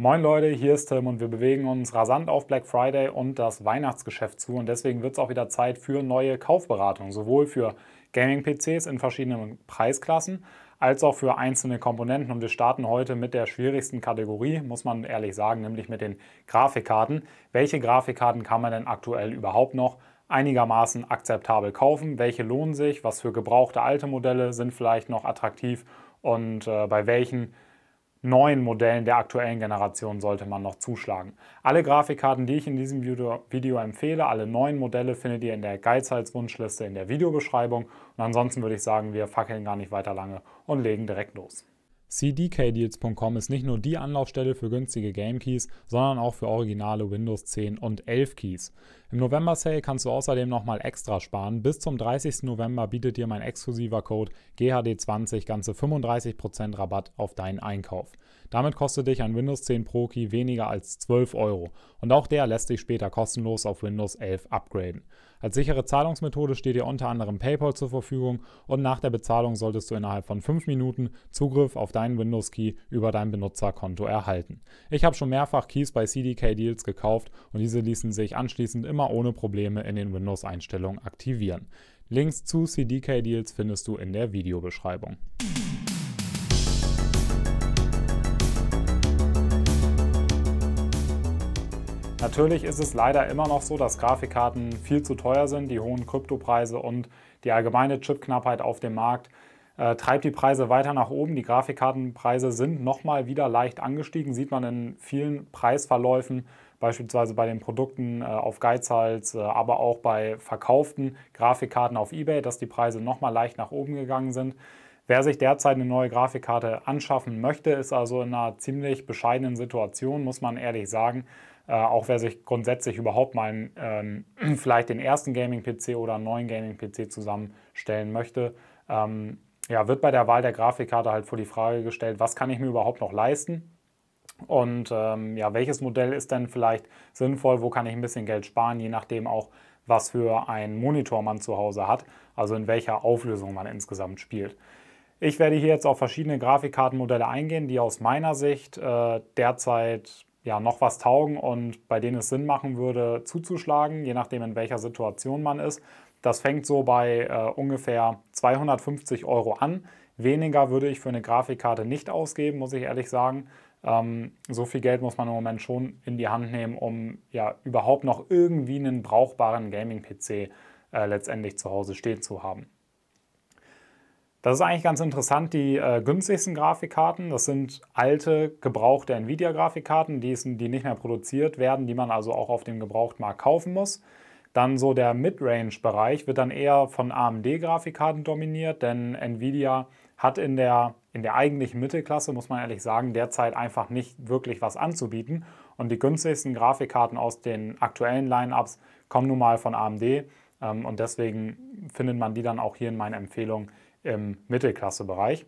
Moin Leute, hier ist Tim und wir bewegen uns rasant auf Black Friday und das Weihnachtsgeschäft zu und deswegen wird es auch wieder Zeit für neue Kaufberatungen, sowohl für Gaming-PCs in verschiedenen Preisklassen als auch für einzelne Komponenten und wir starten heute mit der schwierigsten Kategorie, muss man ehrlich sagen, nämlich mit den Grafikkarten. Welche Grafikkarten kann man denn aktuell überhaupt noch einigermaßen akzeptabel kaufen? Welche lohnen sich? Was für gebrauchte alte Modelle sind vielleicht noch attraktiv und äh, bei welchen neuen Modellen der aktuellen Generation sollte man noch zuschlagen. Alle Grafikkarten, die ich in diesem Video empfehle, alle neuen Modelle findet ihr in der Geizheitswunschliste in der Videobeschreibung. Und ansonsten würde ich sagen, wir fackeln gar nicht weiter lange und legen direkt los. CDKdeals.com ist nicht nur die Anlaufstelle für günstige Game Keys, sondern auch für originale Windows 10 und 11 Keys. Im November Sale kannst du außerdem nochmal extra sparen. Bis zum 30. November bietet dir mein exklusiver Code GHD20 ganze 35% Rabatt auf deinen Einkauf. Damit kostet dich ein Windows 10 Pro Key weniger als 12 Euro und auch der lässt sich später kostenlos auf Windows 11 upgraden. Als sichere Zahlungsmethode steht dir unter anderem PayPal zur Verfügung und nach der Bezahlung solltest du innerhalb von 5 Minuten Zugriff auf deinen Windows-Key über dein Benutzerkonto erhalten. Ich habe schon mehrfach Keys bei CDK-Deals gekauft und diese ließen sich anschließend immer ohne Probleme in den Windows-Einstellungen aktivieren. Links zu CDK-Deals findest du in der Videobeschreibung. Natürlich ist es leider immer noch so, dass Grafikkarten viel zu teuer sind. Die hohen Kryptopreise und die allgemeine Chipknappheit auf dem Markt äh, treibt die Preise weiter nach oben. Die Grafikkartenpreise sind nochmal wieder leicht angestiegen, sieht man in vielen Preisverläufen, beispielsweise bei den Produkten äh, auf Geizhals, äh, aber auch bei verkauften Grafikkarten auf eBay, dass die Preise nochmal leicht nach oben gegangen sind. Wer sich derzeit eine neue Grafikkarte anschaffen möchte, ist also in einer ziemlich bescheidenen Situation, muss man ehrlich sagen äh, auch wer sich grundsätzlich überhaupt mal einen, ähm, vielleicht den ersten Gaming-PC oder einen neuen Gaming-PC zusammenstellen möchte, ähm, ja, wird bei der Wahl der Grafikkarte halt vor die Frage gestellt, was kann ich mir überhaupt noch leisten? Und ähm, ja, welches Modell ist denn vielleicht sinnvoll? Wo kann ich ein bisschen Geld sparen? Je nachdem auch, was für einen Monitor man zu Hause hat, also in welcher Auflösung man insgesamt spielt. Ich werde hier jetzt auf verschiedene Grafikkartenmodelle eingehen, die aus meiner Sicht äh, derzeit ja, noch was taugen und bei denen es Sinn machen würde, zuzuschlagen, je nachdem in welcher Situation man ist. Das fängt so bei äh, ungefähr 250 Euro an. Weniger würde ich für eine Grafikkarte nicht ausgeben, muss ich ehrlich sagen. Ähm, so viel Geld muss man im Moment schon in die Hand nehmen, um ja überhaupt noch irgendwie einen brauchbaren Gaming-PC äh, letztendlich zu Hause stehen zu haben. Das ist eigentlich ganz interessant, die äh, günstigsten Grafikkarten, das sind alte, gebrauchte Nvidia-Grafikkarten, die, die nicht mehr produziert werden, die man also auch auf dem Gebrauchtmarkt kaufen muss. Dann so der Mid-Range-Bereich wird dann eher von AMD-Grafikkarten dominiert, denn Nvidia hat in der, in der eigentlichen Mittelklasse, muss man ehrlich sagen, derzeit einfach nicht wirklich was anzubieten. Und die günstigsten Grafikkarten aus den aktuellen Lineups kommen nun mal von AMD. Ähm, und deswegen findet man die dann auch hier in meinen Empfehlungen im Mittelklassebereich.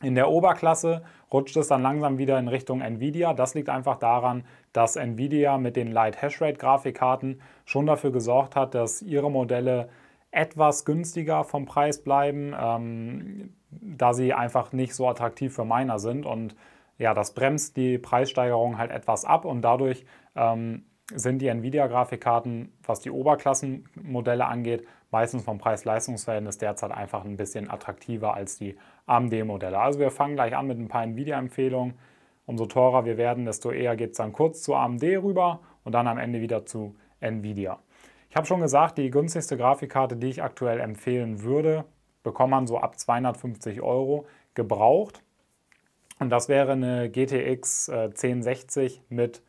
In der Oberklasse rutscht es dann langsam wieder in Richtung Nvidia. Das liegt einfach daran, dass Nvidia mit den Light Hashrate Grafikkarten schon dafür gesorgt hat, dass ihre Modelle etwas günstiger vom Preis bleiben, ähm, da sie einfach nicht so attraktiv für Miner sind. Und ja, das bremst die Preissteigerung halt etwas ab und dadurch ähm, sind die Nvidia-Grafikkarten, was die Oberklassenmodelle angeht, meistens vom Preis-Leistungs-Verhältnis derzeit einfach ein bisschen attraktiver als die AMD-Modelle. Also wir fangen gleich an mit ein paar Nvidia-Empfehlungen. Umso teurer wir werden, desto eher geht es dann kurz zu AMD rüber und dann am Ende wieder zu Nvidia. Ich habe schon gesagt, die günstigste Grafikkarte, die ich aktuell empfehlen würde, bekommt man so ab 250 Euro gebraucht. Und das wäre eine GTX 1060 äh, mit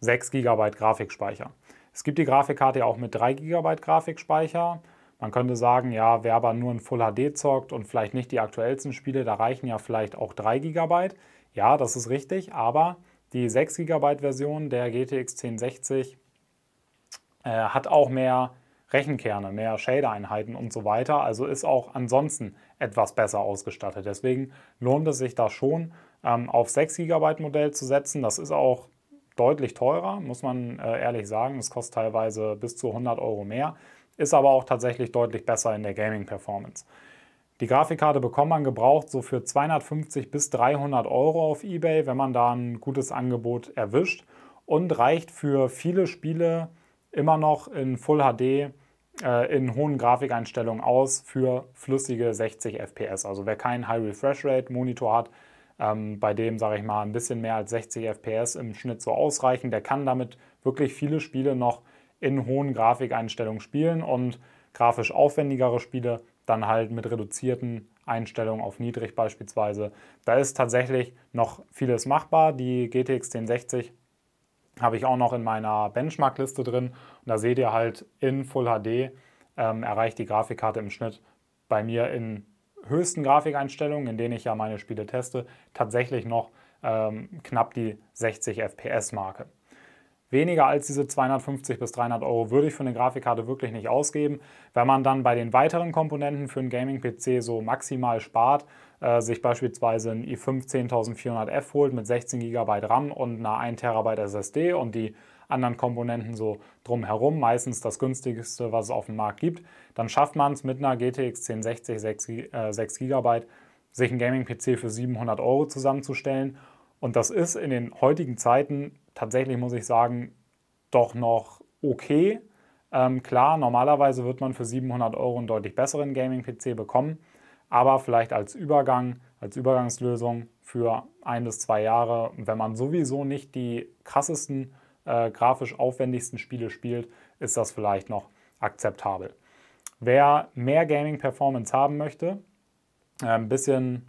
6 GB Grafikspeicher. Es gibt die Grafikkarte ja auch mit 3 GB Grafikspeicher. Man könnte sagen, ja, wer aber nur in Full HD zockt und vielleicht nicht die aktuellsten Spiele, da reichen ja vielleicht auch 3 GB. Ja, das ist richtig, aber die 6 GB Version der GTX 1060 äh, hat auch mehr Rechenkerne, mehr Shader-Einheiten und so weiter. Also ist auch ansonsten etwas besser ausgestattet. Deswegen lohnt es sich da schon, ähm, auf 6 GB Modell zu setzen. Das ist auch deutlich teurer, muss man äh, ehrlich sagen. Es kostet teilweise bis zu 100 Euro mehr, ist aber auch tatsächlich deutlich besser in der Gaming-Performance. Die Grafikkarte bekommt man gebraucht so für 250 bis 300 Euro auf eBay, wenn man da ein gutes Angebot erwischt und reicht für viele Spiele immer noch in Full HD äh, in hohen Grafikeinstellungen aus für flüssige 60 FPS. Also wer keinen High Refresh Rate Monitor hat, ähm, bei dem, sage ich mal, ein bisschen mehr als 60 FPS im Schnitt so ausreichen. Der kann damit wirklich viele Spiele noch in hohen Grafikeinstellungen spielen und grafisch aufwendigere Spiele dann halt mit reduzierten Einstellungen auf niedrig beispielsweise. Da ist tatsächlich noch vieles machbar. Die GTX 1060 habe ich auch noch in meiner Benchmark-Liste drin. Und da seht ihr halt in Full HD ähm, erreicht die Grafikkarte im Schnitt bei mir in höchsten Grafikeinstellungen, in denen ich ja meine Spiele teste, tatsächlich noch ähm, knapp die 60 FPS-Marke. Weniger als diese 250 bis 300 Euro würde ich für eine Grafikkarte wirklich nicht ausgeben. Wenn man dann bei den weiteren Komponenten für einen Gaming-PC so maximal spart, äh, sich beispielsweise einen i5 10400F holt mit 16 GB RAM und einer 1 TB SSD und die anderen Komponenten so drumherum, meistens das günstigste, was es auf dem Markt gibt, dann schafft man es mit einer GTX 1060 6, äh, 6 GB sich ein Gaming-PC für 700 Euro zusammenzustellen. Und das ist in den heutigen Zeiten tatsächlich, muss ich sagen, doch noch okay. Ähm, klar, normalerweise wird man für 700 Euro einen deutlich besseren Gaming-PC bekommen, aber vielleicht als Übergang, als Übergangslösung für ein bis zwei Jahre, wenn man sowieso nicht die krassesten äh, grafisch aufwendigsten Spiele spielt, ist das vielleicht noch akzeptabel. Wer mehr Gaming-Performance haben möchte, äh, ein bisschen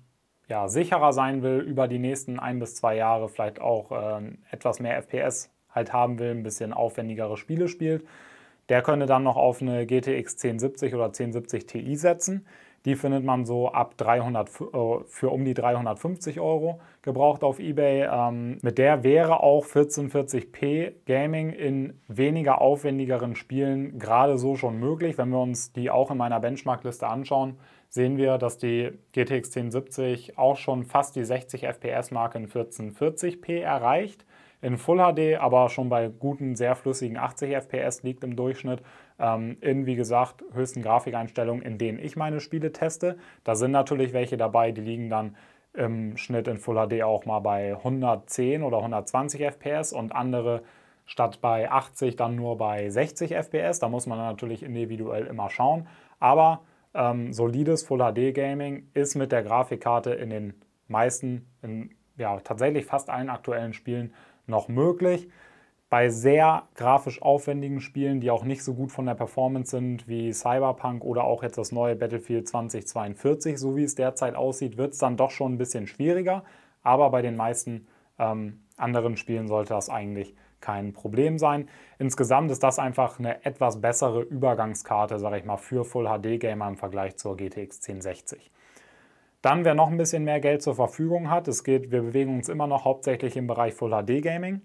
ja, sicherer sein will über die nächsten ein bis zwei Jahre, vielleicht auch äh, etwas mehr FPS halt haben will, ein bisschen aufwendigere Spiele spielt, der könnte dann noch auf eine GTX 1070 oder 1070 Ti setzen. Die findet man so ab 300 äh, für um die 350 Euro gebraucht auf eBay. Ähm, mit der wäre auch 1440p Gaming in weniger aufwendigeren Spielen gerade so schon möglich. Wenn wir uns die auch in meiner Benchmarkliste anschauen, sehen wir, dass die GTX 1070 auch schon fast die 60 FPS-Marke in 1440p erreicht in Full HD, aber schon bei guten, sehr flüssigen 80 FPS liegt im Durchschnitt. Ähm, in, wie gesagt, höchsten Grafikeinstellungen, in denen ich meine Spiele teste. Da sind natürlich welche dabei, die liegen dann im Schnitt in Full HD auch mal bei 110 oder 120 FPS und andere statt bei 80 dann nur bei 60 FPS. Da muss man natürlich individuell immer schauen. Aber ähm, solides Full HD Gaming ist mit der Grafikkarte in den meisten, in, ja tatsächlich fast allen aktuellen Spielen noch möglich bei sehr grafisch aufwendigen Spielen, die auch nicht so gut von der Performance sind wie Cyberpunk oder auch jetzt das neue Battlefield 2042, so wie es derzeit aussieht, wird es dann doch schon ein bisschen schwieriger. Aber bei den meisten ähm, anderen Spielen sollte das eigentlich kein Problem sein. Insgesamt ist das einfach eine etwas bessere Übergangskarte, sage ich mal, für Full-HD-Gamer im Vergleich zur GTX 1060. Dann, wer noch ein bisschen mehr Geld zur Verfügung hat, es geht, wir bewegen uns immer noch hauptsächlich im Bereich Full-HD-Gaming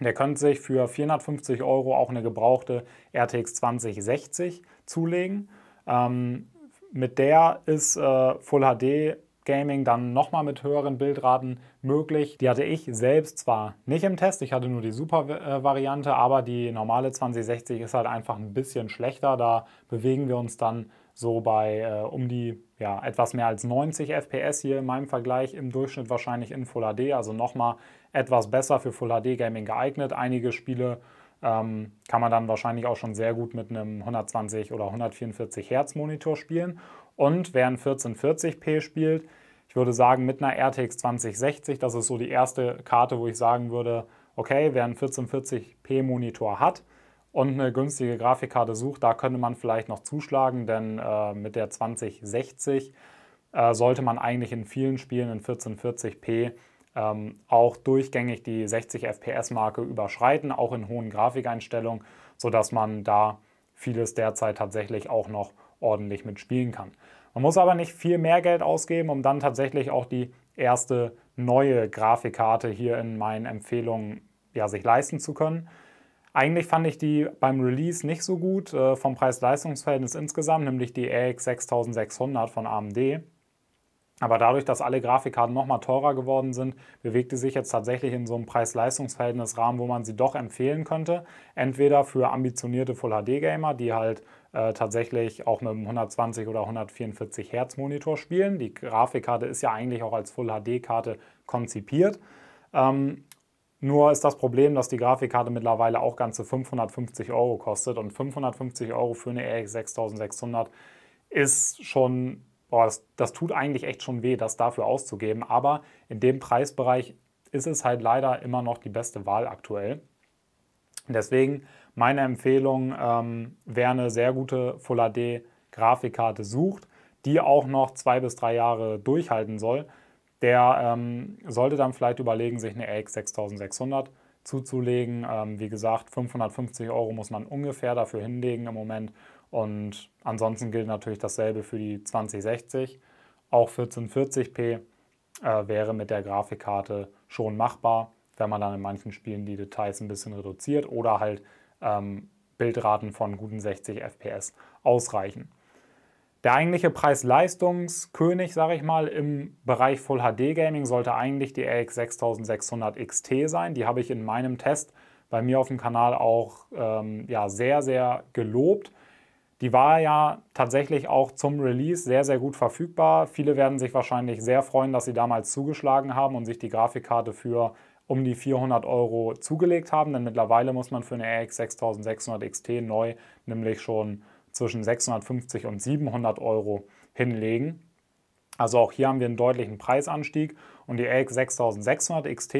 und ihr könnt sich für 450 Euro auch eine gebrauchte RTX 2060 zulegen. Ähm, mit der ist äh, Full HD Gaming dann nochmal mit höheren Bildraten möglich. Die hatte ich selbst zwar nicht im Test, ich hatte nur die Super-Variante, äh, aber die normale 2060 ist halt einfach ein bisschen schlechter. Da bewegen wir uns dann so bei äh, um die ja, etwas mehr als 90 FPS hier in meinem Vergleich im Durchschnitt wahrscheinlich in Full HD, also nochmal etwas besser für Full HD Gaming geeignet. Einige Spiele ähm, kann man dann wahrscheinlich auch schon sehr gut mit einem 120 oder 144 Hertz Monitor spielen. Und wer ein 1440p spielt, ich würde sagen mit einer RTX 2060, das ist so die erste Karte, wo ich sagen würde, okay, wer ein 1440p Monitor hat, und eine günstige Grafikkarte sucht, da könnte man vielleicht noch zuschlagen, denn äh, mit der 2060 äh, sollte man eigentlich in vielen Spielen in 1440p ähm, auch durchgängig die 60 FPS-Marke überschreiten, auch in hohen Grafikeinstellungen, sodass man da vieles derzeit tatsächlich auch noch ordentlich mitspielen kann. Man muss aber nicht viel mehr Geld ausgeben, um dann tatsächlich auch die erste neue Grafikkarte hier in meinen Empfehlungen ja, sich leisten zu können. Eigentlich fand ich die beim Release nicht so gut äh, vom Preis-Leistungs-Verhältnis insgesamt, nämlich die RX 6600 von AMD. Aber dadurch, dass alle Grafikkarten nochmal teurer geworden sind, bewegt die sich jetzt tatsächlich in so einem Preis-Leistungs-Verhältnis-Rahmen, wo man sie doch empfehlen könnte. Entweder für ambitionierte Full-HD-Gamer, die halt äh, tatsächlich auch mit einem 120 oder 144 Hertz Monitor spielen. Die Grafikkarte ist ja eigentlich auch als Full-HD-Karte konzipiert. Ähm, nur ist das Problem, dass die Grafikkarte mittlerweile auch ganze 550 Euro kostet. Und 550 Euro für eine RX 6600 ist schon boah, das, das tut eigentlich echt schon weh, das dafür auszugeben. Aber in dem Preisbereich ist es halt leider immer noch die beste Wahl aktuell. Deswegen meine Empfehlung, ähm, wer eine sehr gute Full HD Grafikkarte sucht, die auch noch zwei bis drei Jahre durchhalten soll, der ähm, sollte dann vielleicht überlegen, sich eine RX 6600 zuzulegen. Ähm, wie gesagt, 550 Euro muss man ungefähr dafür hinlegen im Moment und ansonsten gilt natürlich dasselbe für die 2060. Auch 1440p äh, wäre mit der Grafikkarte schon machbar, wenn man dann in manchen Spielen die Details ein bisschen reduziert oder halt ähm, Bildraten von guten 60 FPS ausreichen. Der eigentliche Preis-Leistungskönig, sage ich mal, im Bereich Full HD Gaming sollte eigentlich die RX 6600 XT sein. Die habe ich in meinem Test bei mir auf dem Kanal auch ähm, ja, sehr, sehr gelobt. Die war ja tatsächlich auch zum Release sehr, sehr gut verfügbar. Viele werden sich wahrscheinlich sehr freuen, dass sie damals zugeschlagen haben und sich die Grafikkarte für um die 400 Euro zugelegt haben, denn mittlerweile muss man für eine RX 6600 XT neu nämlich schon zwischen 650 und 700 Euro hinlegen. Also auch hier haben wir einen deutlichen Preisanstieg und die RX 6600 XT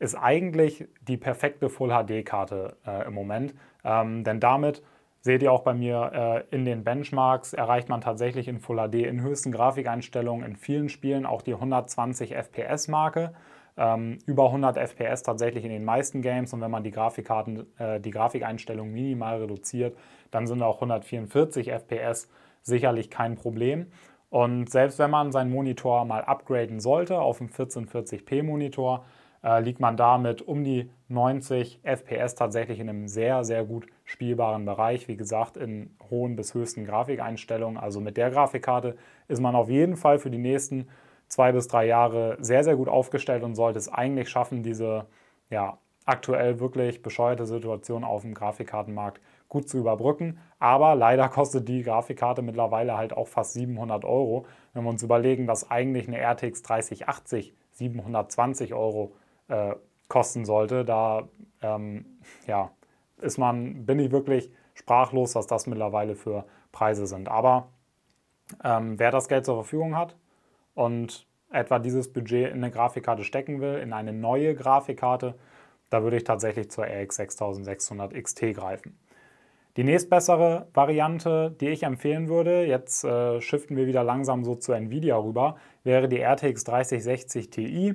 ist eigentlich die perfekte Full HD-Karte äh, im Moment, ähm, denn damit Seht ihr auch bei mir äh, in den Benchmarks, erreicht man tatsächlich in Full HD in höchsten Grafikeinstellungen in vielen Spielen auch die 120 FPS-Marke. Ähm, über 100 FPS tatsächlich in den meisten Games und wenn man die Grafikkarten, äh, die Grafikeinstellungen minimal reduziert, dann sind auch 144 FPS sicherlich kein Problem. Und selbst wenn man seinen Monitor mal upgraden sollte auf einen 1440p Monitor, äh, liegt man damit um die 90 FPS tatsächlich in einem sehr, sehr gut spielbaren Bereich. Wie gesagt, in hohen bis höchsten Grafikeinstellungen. Also mit der Grafikkarte ist man auf jeden Fall für die nächsten zwei bis drei Jahre sehr, sehr gut aufgestellt und sollte es eigentlich schaffen, diese ja, aktuell wirklich bescheuerte Situation auf dem Grafikkartenmarkt gut zu überbrücken. Aber leider kostet die Grafikkarte mittlerweile halt auch fast 700 Euro. Wenn wir uns überlegen, dass eigentlich eine RTX 3080 720 Euro kostet, äh, kosten sollte. Da ähm, ja, ist man, bin ich wirklich sprachlos, was das mittlerweile für Preise sind. Aber ähm, wer das Geld zur Verfügung hat und etwa dieses Budget in eine Grafikkarte stecken will, in eine neue Grafikkarte, da würde ich tatsächlich zur RX 6600 XT greifen. Die nächstbessere Variante, die ich empfehlen würde, jetzt äh, shiften wir wieder langsam so zu Nvidia rüber, wäre die RTX 3060 Ti.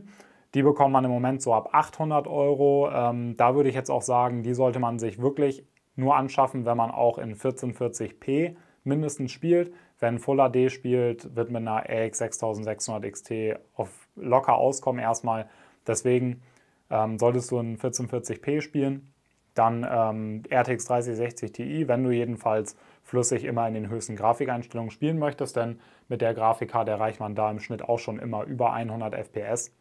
Die bekommt man im Moment so ab 800 Euro. Ähm, da würde ich jetzt auch sagen, die sollte man sich wirklich nur anschaffen, wenn man auch in 1440p mindestens spielt. Wenn Full HD spielt, wird mit einer RX 6600 XT auf locker auskommen erstmal. Deswegen ähm, solltest du in 1440p spielen, dann ähm, RTX 3060 Ti, wenn du jedenfalls flüssig immer in den höchsten Grafikeinstellungen spielen möchtest, denn mit der Grafikkarte erreicht man da im Schnitt auch schon immer über 100 FPS.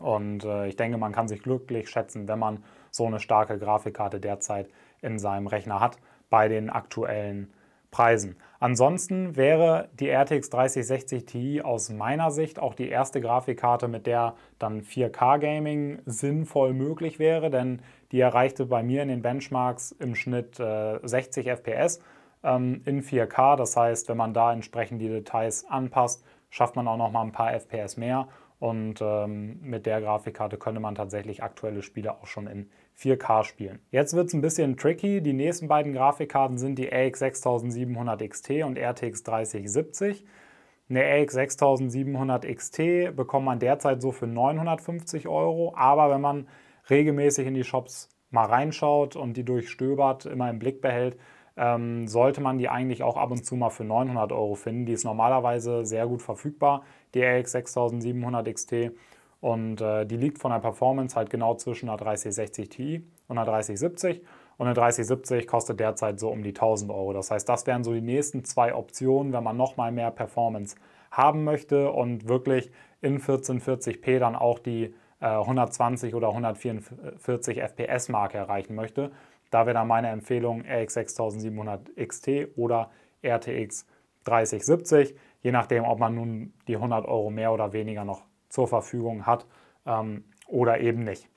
Und äh, ich denke, man kann sich glücklich schätzen, wenn man so eine starke Grafikkarte derzeit in seinem Rechner hat bei den aktuellen Preisen. Ansonsten wäre die RTX 3060 Ti aus meiner Sicht auch die erste Grafikkarte, mit der dann 4K Gaming sinnvoll möglich wäre, denn die erreichte bei mir in den Benchmarks im Schnitt äh, 60 FPS ähm, in 4K. Das heißt, wenn man da entsprechend die Details anpasst, schafft man auch noch mal ein paar FPS mehr und ähm, mit der Grafikkarte könnte man tatsächlich aktuelle Spiele auch schon in 4K spielen. Jetzt wird es ein bisschen tricky. Die nächsten beiden Grafikkarten sind die ax 6700 XT und RTX 3070. Eine ax 6700 XT bekommt man derzeit so für 950 Euro, aber wenn man regelmäßig in die Shops mal reinschaut und die durchstöbert, immer im Blick behält, ähm, sollte man die eigentlich auch ab und zu mal für 900 Euro finden. Die ist normalerweise sehr gut verfügbar, die RX 6700 XT. Und äh, die liegt von der Performance halt genau zwischen einer 3060 Ti und einer 3070. Und eine 3070 kostet derzeit so um die 1000 Euro. Das heißt, das wären so die nächsten zwei Optionen, wenn man nochmal mehr Performance haben möchte und wirklich in 1440p dann auch die äh, 120 oder 144 FPS-Marke erreichen möchte. Da wäre dann meine Empfehlung RX 6700 XT oder RTX 3070, je nachdem, ob man nun die 100 Euro mehr oder weniger noch zur Verfügung hat ähm, oder eben nicht.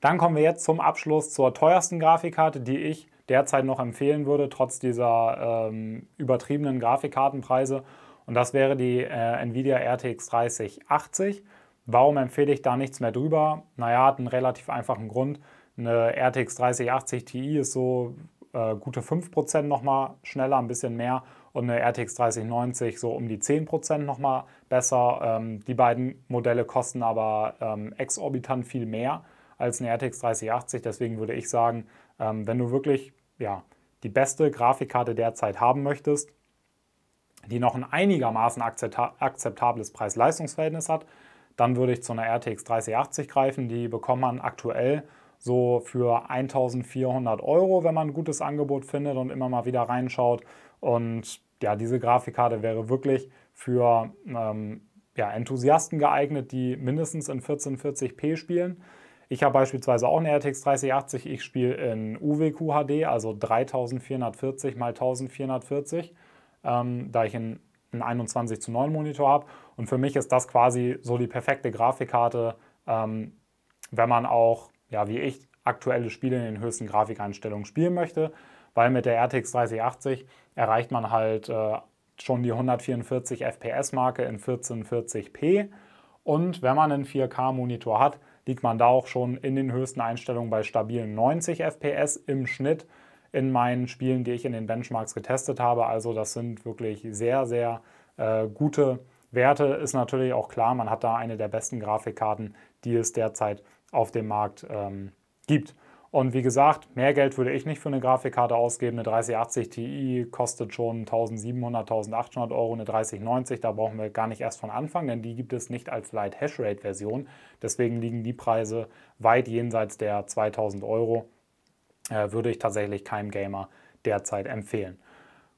Dann kommen wir jetzt zum Abschluss zur teuersten Grafikkarte, die ich derzeit noch empfehlen würde, trotz dieser ähm, übertriebenen Grafikkartenpreise. Und das wäre die äh, Nvidia RTX 3080. Warum empfehle ich da nichts mehr drüber? Naja, hat einen relativ einfachen Grund. Eine RTX 3080 Ti ist so äh, gute 5% nochmal schneller, ein bisschen mehr. Und eine RTX 3090 so um die 10% nochmal besser. Ähm, die beiden Modelle kosten aber ähm, exorbitant viel mehr als eine RTX 3080. Deswegen würde ich sagen, ähm, wenn du wirklich ja, die beste Grafikkarte derzeit haben möchtest, die noch ein einigermaßen akzeptables Preis-Leistungs-Verhältnis hat, dann würde ich zu einer RTX 3080 greifen. Die bekommt man aktuell so für 1400 Euro, wenn man ein gutes Angebot findet und immer mal wieder reinschaut. Und ja, diese Grafikkarte wäre wirklich für ähm, ja, Enthusiasten geeignet, die mindestens in 1440p spielen. Ich habe beispielsweise auch eine RTX 3080, ich spiele in UWQHD, also 3440 x 1440, ähm, da ich einen, 21 zu 9 Monitor habe. Und für mich ist das quasi so die perfekte Grafikkarte, ähm, wenn man auch ja, wie ich aktuelle Spiele in den höchsten Grafikeinstellungen spielen möchte, weil mit der RTX 3080 erreicht man halt äh, schon die 144 FPS-Marke in 1440p. Und wenn man einen 4K-Monitor hat, liegt man da auch schon in den höchsten Einstellungen bei stabilen 90 FPS im Schnitt in meinen Spielen, die ich in den Benchmarks getestet habe. Also das sind wirklich sehr, sehr äh, gute Werte. Ist natürlich auch klar, man hat da eine der besten Grafikkarten, die es derzeit gibt auf dem Markt ähm, gibt. Und wie gesagt, mehr Geld würde ich nicht für eine Grafikkarte ausgeben. Eine 3080 Ti kostet schon 1700, 1800 Euro. Eine 3090, da brauchen wir gar nicht erst von Anfang, denn die gibt es nicht als Light Hashrate Version. Deswegen liegen die Preise weit jenseits der 2000 Euro. Äh, würde ich tatsächlich keinem Gamer derzeit empfehlen.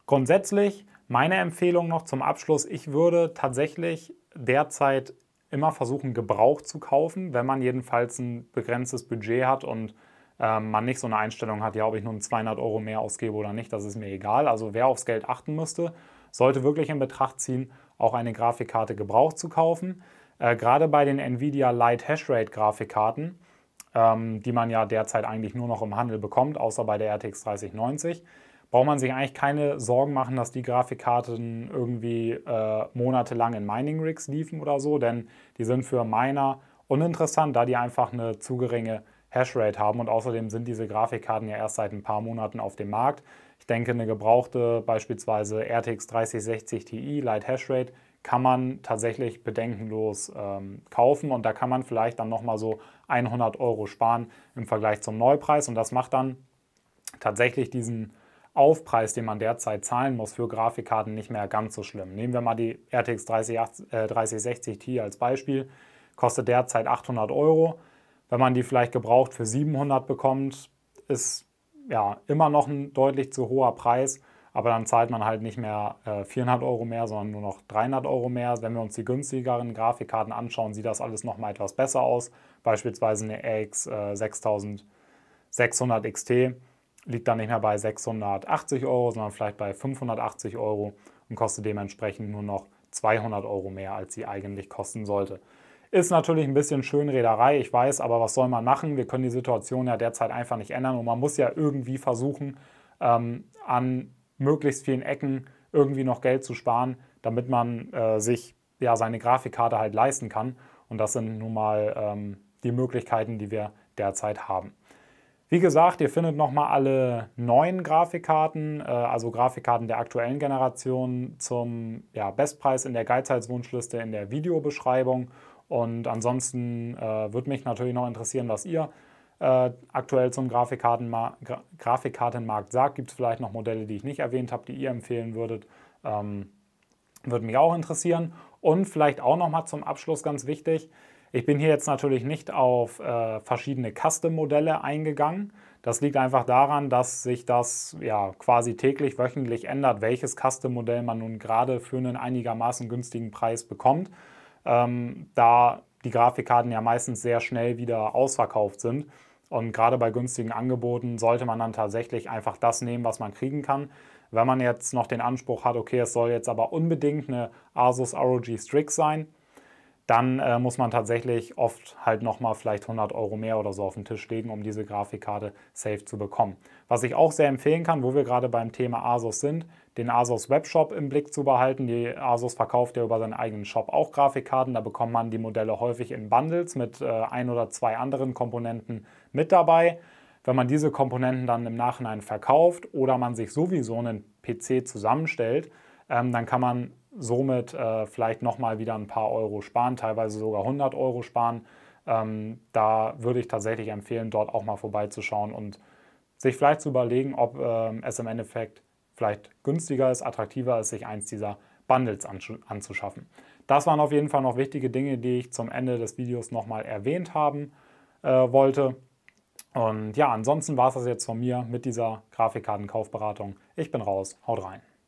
Grundsätzlich meine Empfehlung noch zum Abschluss. Ich würde tatsächlich derzeit immer versuchen, Gebrauch zu kaufen, wenn man jedenfalls ein begrenztes Budget hat und ähm, man nicht so eine Einstellung hat, ja, ob ich nun 200 Euro mehr ausgebe oder nicht, das ist mir egal. Also wer aufs Geld achten müsste, sollte wirklich in Betracht ziehen, auch eine Grafikkarte Gebrauch zu kaufen. Äh, gerade bei den Nvidia Lite Hashrate Grafikkarten, ähm, die man ja derzeit eigentlich nur noch im Handel bekommt, außer bei der RTX 3090, braucht man sich eigentlich keine Sorgen machen, dass die Grafikkarten irgendwie äh, monatelang in Mining Rigs liefen oder so, denn die sind für Miner uninteressant, da die einfach eine zu geringe Hashrate haben und außerdem sind diese Grafikkarten ja erst seit ein paar Monaten auf dem Markt. Ich denke, eine gebrauchte, beispielsweise RTX 3060 Ti Light Hashrate, kann man tatsächlich bedenkenlos ähm, kaufen und da kann man vielleicht dann nochmal so 100 Euro sparen im Vergleich zum Neupreis und das macht dann tatsächlich diesen Aufpreis, den man derzeit zahlen muss für Grafikkarten, nicht mehr ganz so schlimm. Nehmen wir mal die RTX 3080, äh, 3060 Ti als Beispiel, kostet derzeit 800 Euro. Wenn man die vielleicht gebraucht für 700 bekommt, ist ja immer noch ein deutlich zu hoher Preis, aber dann zahlt man halt nicht mehr äh, 400 Euro mehr, sondern nur noch 300 Euro mehr. Wenn wir uns die günstigeren Grafikkarten anschauen, sieht das alles nochmal etwas besser aus. Beispielsweise eine RX äh, 6600 XT liegt dann nicht mehr bei 680 Euro, sondern vielleicht bei 580 Euro und kostet dementsprechend nur noch 200 Euro mehr, als sie eigentlich kosten sollte. Ist natürlich ein bisschen Schönrederei, ich weiß, aber was soll man machen? Wir können die Situation ja derzeit einfach nicht ändern und man muss ja irgendwie versuchen, ähm, an möglichst vielen Ecken irgendwie noch Geld zu sparen, damit man äh, sich ja seine Grafikkarte halt leisten kann. Und das sind nun mal ähm, die Möglichkeiten, die wir derzeit haben. Wie gesagt, ihr findet nochmal alle neuen Grafikkarten, äh, also Grafikkarten der aktuellen Generation zum ja, Bestpreis in der Geizheitswunschliste in der Videobeschreibung. Und ansonsten äh, würde mich natürlich noch interessieren, was ihr äh, aktuell zum Grafikkartenma Gra Grafikkartenmarkt sagt. Gibt es vielleicht noch Modelle, die ich nicht erwähnt habe, die ihr empfehlen würdet? Ähm, würde mich auch interessieren. Und vielleicht auch nochmal zum Abschluss ganz wichtig, ich bin hier jetzt natürlich nicht auf äh, verschiedene Custom-Modelle eingegangen. Das liegt einfach daran, dass sich das ja quasi täglich, wöchentlich ändert, welches Custom-Modell man nun gerade für einen einigermaßen günstigen Preis bekommt. Ähm, da die Grafikkarten ja meistens sehr schnell wieder ausverkauft sind. Und gerade bei günstigen Angeboten sollte man dann tatsächlich einfach das nehmen, was man kriegen kann. Wenn man jetzt noch den Anspruch hat, okay, es soll jetzt aber unbedingt eine Asus ROG Strix sein, dann äh, muss man tatsächlich oft halt nochmal vielleicht 100 Euro mehr oder so auf den Tisch legen, um diese Grafikkarte safe zu bekommen. Was ich auch sehr empfehlen kann, wo wir gerade beim Thema Asus sind, den Asus Webshop im Blick zu behalten. Die Asus verkauft ja über seinen eigenen Shop auch Grafikkarten. Da bekommt man die Modelle häufig in Bundles mit äh, ein oder zwei anderen Komponenten mit dabei. Wenn man diese Komponenten dann im Nachhinein verkauft oder man sich sowieso einen PC zusammenstellt, ähm, dann kann man somit äh, vielleicht nochmal wieder ein paar Euro sparen, teilweise sogar 100 Euro sparen. Ähm, da würde ich tatsächlich empfehlen, dort auch mal vorbeizuschauen und sich vielleicht zu überlegen, ob ähm, es im Endeffekt vielleicht günstiger ist, attraktiver ist, sich eins dieser Bundles anzuschaffen. Das waren auf jeden Fall noch wichtige Dinge, die ich zum Ende des Videos nochmal erwähnt haben äh, wollte. Und ja, ansonsten war es das jetzt von mir mit dieser Grafikkartenkaufberatung. Ich bin raus, haut rein.